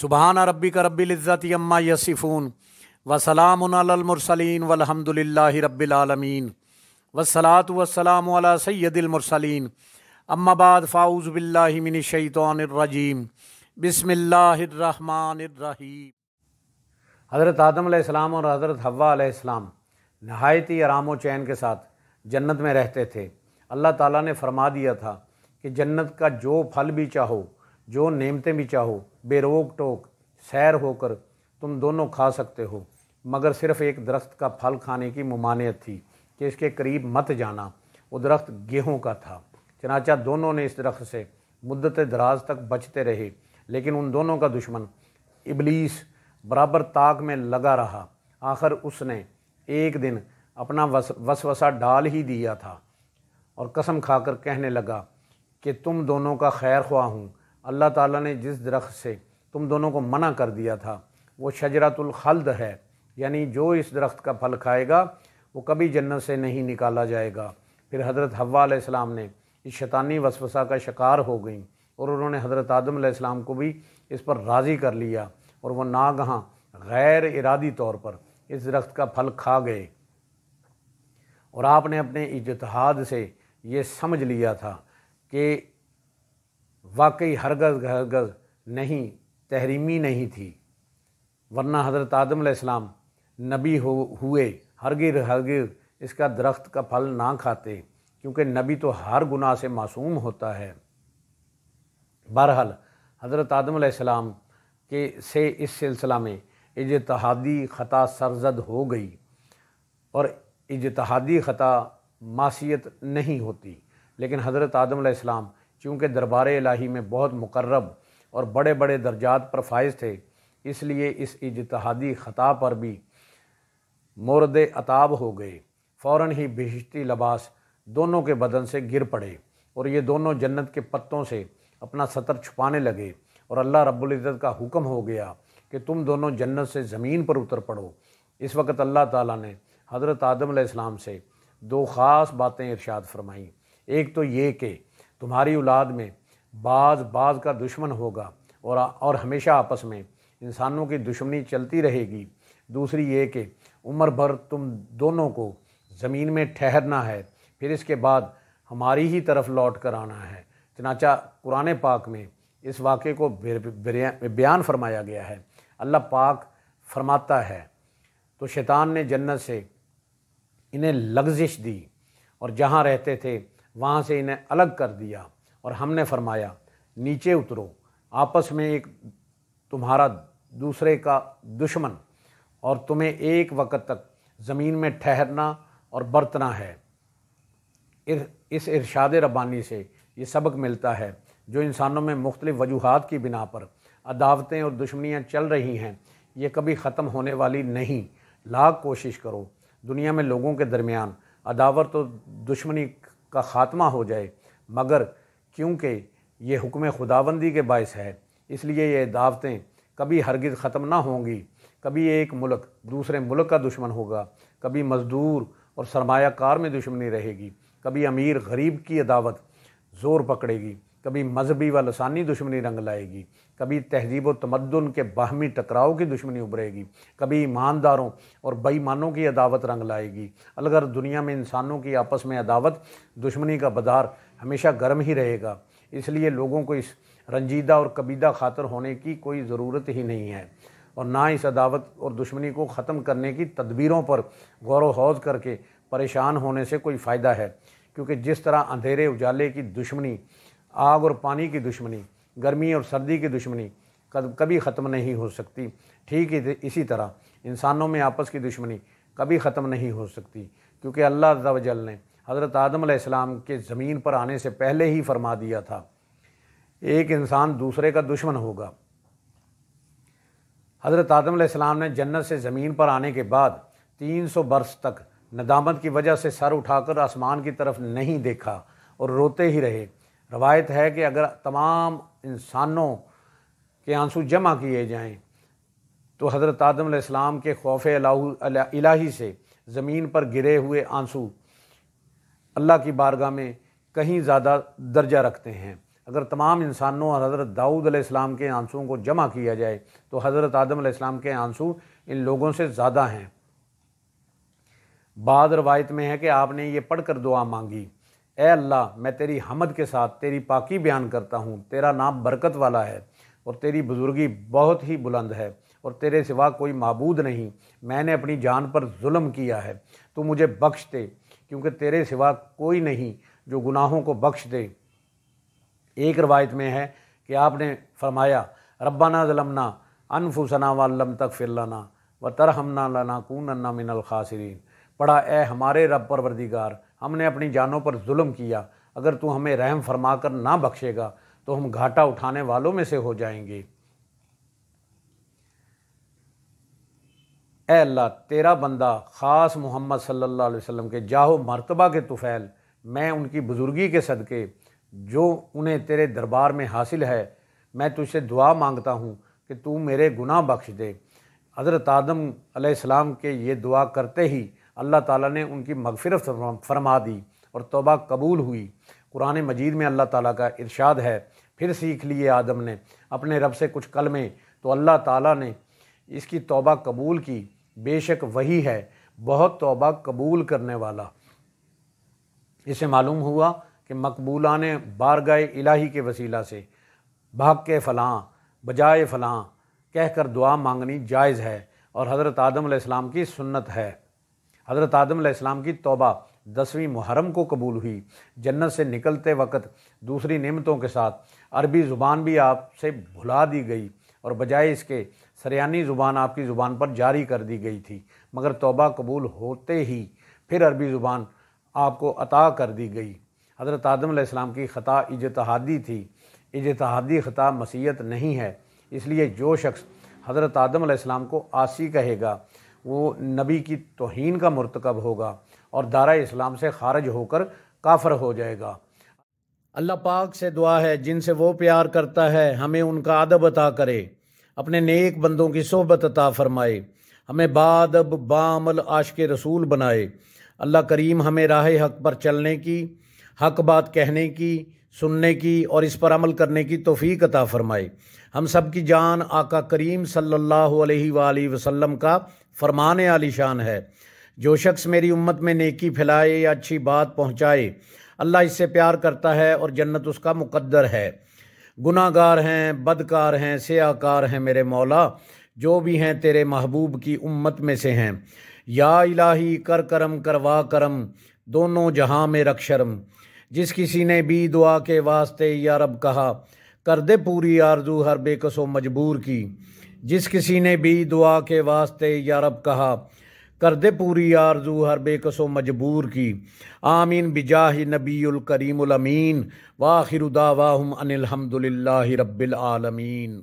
सुबहान रबी का रबीज़त अम्मा यसिफ़ून वसलामसलिन वलहमदिल्ला रबालमीन वसलात वसलाम सैदिलमरसलिन अम्माबाद फ़ाउज़ शैतरजीम बसमिल्लामानरहीम हज़रत आदम और हज़रत हवा नहायत ही आराम चैन के साथ जन्नत में रहते थे अल्लाह ताली ने फरमा दिया था कि जन्नत का जो फल भी चाहो जो नेमतें भी चाहो बेरोक टोक सैर होकर तुम दोनों खा सकते हो मगर सिर्फ एक दरख्त का फल खाने की ममानियत थी कि इसके करीब मत जाना वो दरख्त गेहूँ का था चनाचा दोनों ने इस दरख्त से मुद्दत दराज तक बचते रहे लेकिन उन दोनों का दुश्मन इबलीस बराबर ताक में लगा रहा आखिर उसने एक दिन अपना वस वसवसा डाल ही दिया था और कसम खाकर कहने लगा कि तुम दोनों का खैर ख्वाह हूँ अल्लाह ताला ने जिस दरख्त से तुम दोनों को मना कर दिया था वो खल्द है यानी जो इस दरख्त का फल खाएगा वो कभी जन्नत से नहीं निकाला जाएगा फिर हज़रत हवा ने इस शैतानी वसवसा का शिकार हो गई और उन्होंने हज़रत आदम सलाम को भी इस पर राज़ी कर लिया और वह नागहाँ गैर इरादी तौर पर इस दरख्त का फल खा गए और आपने अपने इजतहाद से ये समझ लिया था कि वाकई हरगज हरगज नहीं तहरीमी नहीं थी वरना हज़रत आदम इस्लाम नबी हो हुए हरगिर हरगिर इसका दरख्त का फल ना खाते क्योंकि नबी तो हर गुनाह से मासूम होता है बहरहाल हज़रत आदम आसमाम के से इस सिलसिला में इजतहादी ख़ता सरजद हो गई और इजतहादी ख़ता मासीत नहीं होती लेकिन हज़रत आदम आसमाम चूँकि दरबार इलाही में बहुत मुकर्रब और बड़े बड़े दर्जात पर फायज थे इसलिए इस इजतहादी ख़ता पर भी मोरद अताब हो गए फ़ौर ही बहिश्ती लबास दोनों के बदन से गिर पड़े और ये दोनों जन्नत के पत्तों से अपना सतर छुपाने लगे और अल्लाह रब्ज़त का हुक्म हो गया कि तुम दोनों जन्नत से ज़मीन पर उतर पड़ो इस वक्त अल्लाह ताला ने हज़रत आदम से दो ख़ास बातें इरशाद फरमाईं एक तो ये कि तुम्हारी औलाद में बाज बाज का दुश्मन होगा और और हमेशा आपस में इंसानों की दुश्मनी चलती रहेगी दूसरी ये कि उम्र भर तुम दोनों को ज़मीन में ठहरना है फिर इसके बाद हमारी ही तरफ लौट कर आना है चनाचा कुरान पाक में इस वाक़े को बयान फरमाया गया है अल्लाह पाक फरमाता है तो शैतान ने जन्नत से इन्हें लग्जिश दी और जहाँ रहते थे वहाँ से इन्हें अलग कर दिया और हमने फरमाया नीचे उतरो आपस में एक तुम्हारा दूसरे का दुश्मन और तुम्हें एक वक़्त तक ज़मीन में ठहरना और बरतना है इस इरशाद रबानी से ये सबक मिलता है जो इंसानों में मुख्तलिफ़ वजूहत की बिना पर अदावतें और दुश्मनियाँ चल रही हैं ये कभी ख़त्म होने वाली नहीं लाख कोशिश करो दुनिया में लोगों के दरमियान अदावत और दुश्मनी का ख़ात्मा हो जाए मगर क्योंकि ये हुक्म खुदाबंदी के बायस है इसलिए ये दावतें कभी हरगिज़ ख़त्म ना होंगी कभी एक मुल्क दूसरे मुल्क का दुश्मन होगा कभी मज़दूर और सरमाकार में दुश्मनी रहेगी कभी अमीर गरीब की अदावत ज़ोर पकड़ेगी कभी मजहबी व लसानी दुश्मनी रंग लाएगी कभी तहजीब व तमदन के बाहमी टकराव की दुश्मनी उभरेगी कभी ईमानदारों और बेईमानों की अदावत रंग लाएगी अलगर दुनिया में इंसानों की आपस में अदावत दुश्मनी का बाजार हमेशा गर्म ही रहेगा इसलिए लोगों को इस रंजीदा और कबीदा खातर होने की कोई ज़रूरत ही नहीं है और ना इस अदावत और दुश्मनी को ख़त्म करने की तदबीरों पर गौर हौज करके परेशान होने से कोई फ़ायदा है क्योंकि जिस तरह अंधेरे उजाले की दुश्मनी आग और पानी की दुश्मनी गर्मी और सर्दी की दुश्मनी कभी ख़त्म नहीं हो सकती ठीक इसी तरह इंसानों में आपस की दुश्मनी कभी ख़त्म नहीं हो सकती क्योंकि अल्लाह जल ने हज़रत आदम आसमाम के ज़मीन पर आने से पहले ही फरमा दिया था एक इंसान दूसरे का दुश्मन होगा हज़रत आदम आसमाम ने जन्नत से ज़मीन पर आने के बाद 300 बरस तक नदामत की वजह से सर उठाकर आसमान की तरफ नहीं देखा और रोते ही रहे रवायत है कि अगर तमाम इंसानों के आंसू जमा किए जाएं तो हज़रत आदम इस्लाम के खौफ इलाही से ज़मीन पर गिरे हुए आंसू अल्लाह की बारगाह में कहीं ज़्यादा दर्जा रखते हैं अगर तमाम इंसानों और हज़रत दाऊद इस्लाम के आंसुओं को जमा किया जाए तो हज़रत आदम इस्लाम के आंसू इन लोगों से ज़्यादा हैं बाद रवायत में है कि आपने ये पढ़ कर दुआ मांगी ए अल्लाह मैं तेरी हमद के साथ तेरी पाकी बयान करता हूँ तेरा नाम बरकत वाला है और तेरी बुज़ुर्गी बहुत ही बुलंद है और तेरे सिवा कोई मबूद नहीं मैंने अपनी जान पर जुल्म किया है तो मुझे बख्श दे क्योंकि तेरे सिवा कोई नहीं जो गुनाहों को बख्श दे एक रवायत में है कि आपने फरमाया रब्बाना जलमना अनफुसना वम तक फिरलाना व तरहमना लाना कून अन्ना मिनल खासरीन पढ़ा ए हमारे रब परवरदिगार हमने अपनी जानों पर जुल्म किया अगर तू हमें रहम फरमा कर ना बख्शेगा तो हम घाटा उठाने वालों में से हो जाएंगे ए अल्लाह तेरा बंदा ख़ास मोहम्मद सल्लल्लाहु अलैहि वसल्लम के जाहो मरतबा के तुफ़ैल मैं उनकी बुज़ुर्गी के सदक़े जो उन्हें तेरे दरबार में हासिल है मैं तुझसे दुआ मांगता हूँ कि तू मेरे गुनाह बख्श दे हज़रत आदम सलाम के ये दुआ करते ही अल्लाह ताला ने उनकी मगफिरत फरमा दी और तोबा कबूल हुई कुरान मजीद में अल्लाह ताला का इरशाद है फिर सीख लिए आदम ने अपने रब से कुछ कल में तो अल्लाह ताला ने इसकी तोबा कबूल की बेशक वही है बहुत तोबा कबूल करने वाला इसे मालूम हुआ कि मकबूला ने गए इलाही के वसीला से भाग के फलां बजाए फलां कहकर दुआ मांगनी जायज़ है और हज़रत आदम की सुन्नत है हज़रत आदम इस्लाम की तौबा दसवीं मुहरम को कबूल हुई जन्नत से निकलते वक्त दूसरी नेमतों के साथ अरबी ज़ुबान भी आपसे भुला दी गई और बजाय इसके सरयानी ज़ुबान आपकी ज़ुबान पर जारी कर दी गई थी मगर तौबा कबूल होते ही फिर अरबी ज़ुबान आपको अता कर दी गई हज़रत आदम इस्लाम की ख़ता इजतहादी थी इजतहादी ख़ता मसीहत नहीं है इसलिए जो शख्स हज़रत आदम इस्लाम को आसी कहेगा वो नबी की तोहन का मरतकब होगा और दारा इस्लाम से खारज होकर काफर हो जाएगा अल्लाह पाक से दुआ है जिनसे वो प्यार करता है हमें उनका अदब अता करे अपने नेक बंदों की सोहबत अता फरमाए हमें बादब बामल आश के रसूल बनाए अल्लाह करीम हमें राह हक पर चलने की हक बात कहने की सुनने की और इस पर अमल करने की तोफ़ी अता फरमाए हम सब की जान आका करीम सल्लल्लाहु अलैहि वसल्लम का फरमान आलिशान है जो शख्स मेरी उम्मत में नेकी फैलाए या अच्छी बात पहुँचाए अल्लाह इससे प्यार करता है और जन्नत उसका मुकद्दर है गुनागार हैं बदकार हैं सयाकार हैं मेरे मौला जो भी हैं तेरे महबूब की उम्मत में से हैं या इलाही कर करम करवा करम दोनों जहाँ में रख शर्म जिस किसी ने भी दुआ के वास्ते या रब कहा कर दे पूरी आरजू हर बेकसो मजबूर की जिस किसी ने भी दुआ के वास्ते यारब कहा कर दे पूरी आरजू हर बेकसो मजबूर की आमीन बिजाह नबील करीम अमीन वाखिर दावाहम अनिलहमदिल्ला रब्बिल आलमीन